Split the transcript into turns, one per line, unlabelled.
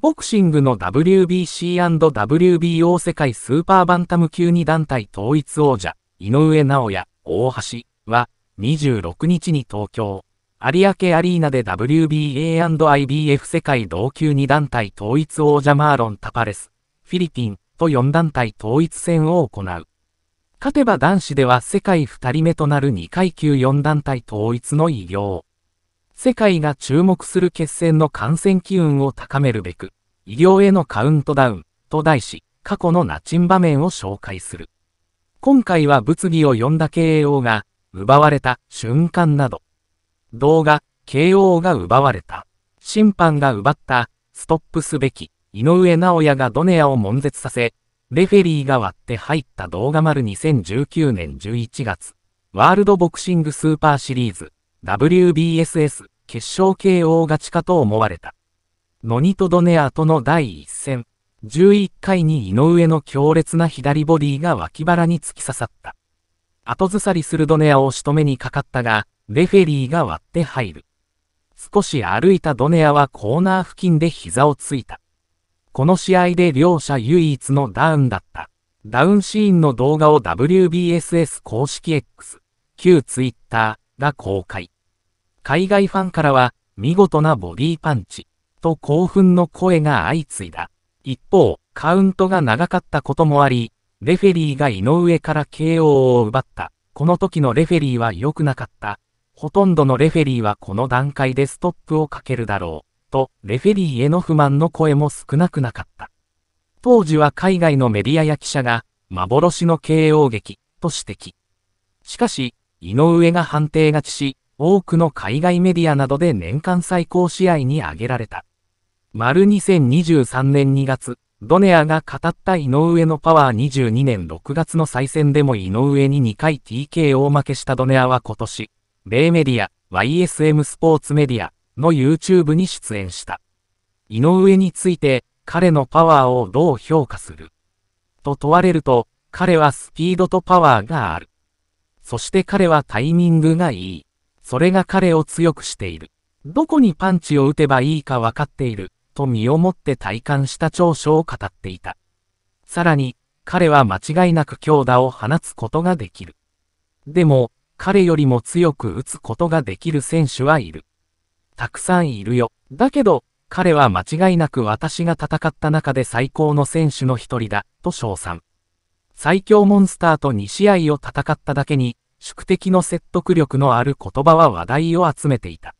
ボクシングの WBC&WBO 世界スーパーバンタム級2団体統一王者、井上直也、大橋は、26日に東京、有明アリーナで WBA&IBF 世界同級2団体統一王者マーロン・タパレス、フィリピンと4団体統一戦を行う。勝てば男子では世界2人目となる2階級4団体統一の偉業。世界が注目する決戦の感染機運を高めるべく、医療へのカウントダウンと題し、過去のナチン場面を紹介する。今回は物議を呼んだ慶応が、奪われた瞬間など、動画、慶応が奪われた、審判が奪った、ストップすべき、井上直也がドネアを悶絶させ、レフェリーが割って入った動画丸2019年11月、ワールドボクシングスーパーシリーズ、WBSS 決勝 KO 勝ちかと思われた。ノニトドネアとの第一戦、11回に井上の強烈な左ボディが脇腹に突き刺さった。後ずさりするドネアを仕留めにかかったが、レフェリーが割って入る。少し歩いたドネアはコーナー付近で膝をついた。この試合で両者唯一のダウンだった。ダウンシーンの動画を WBSS 公式 X、旧 Twitter が公開。海外ファンからは、見事なボディパンチ、と興奮の声が相次いだ。一方、カウントが長かったこともあり、レフェリーが井上から KO を奪った。この時のレフェリーは良くなかった。ほとんどのレフェリーはこの段階でストップをかけるだろう。と、レフェリーへの不満の声も少なくなかった。当時は海外のメディアや記者が、幻の KO 劇、と指摘。しかし、井上が判定勝ちし、多くの海外メディアなどで年間最高試合に挙げられた。丸2023年2月、ドネアが語った井上のパワー22年6月の再戦でも井上に2回 TKO 負けしたドネアは今年、米メディア、YSM スポーツメディアの YouTube に出演した。井上について、彼のパワーをどう評価すると問われると、彼はスピードとパワーがある。そして彼はタイミングがいい。それが彼を強くしている。どこにパンチを打てばいいか分かっている、と身をもって体感した長所を語っていた。さらに、彼は間違いなく強打を放つことができる。でも、彼よりも強く打つことができる選手はいる。たくさんいるよ。だけど、彼は間違いなく私が戦った中で最高の選手の一人だ、と称賛。最強モンスターと2試合を戦っただけに、宿敵の説得力のある言葉は話題を集めていた。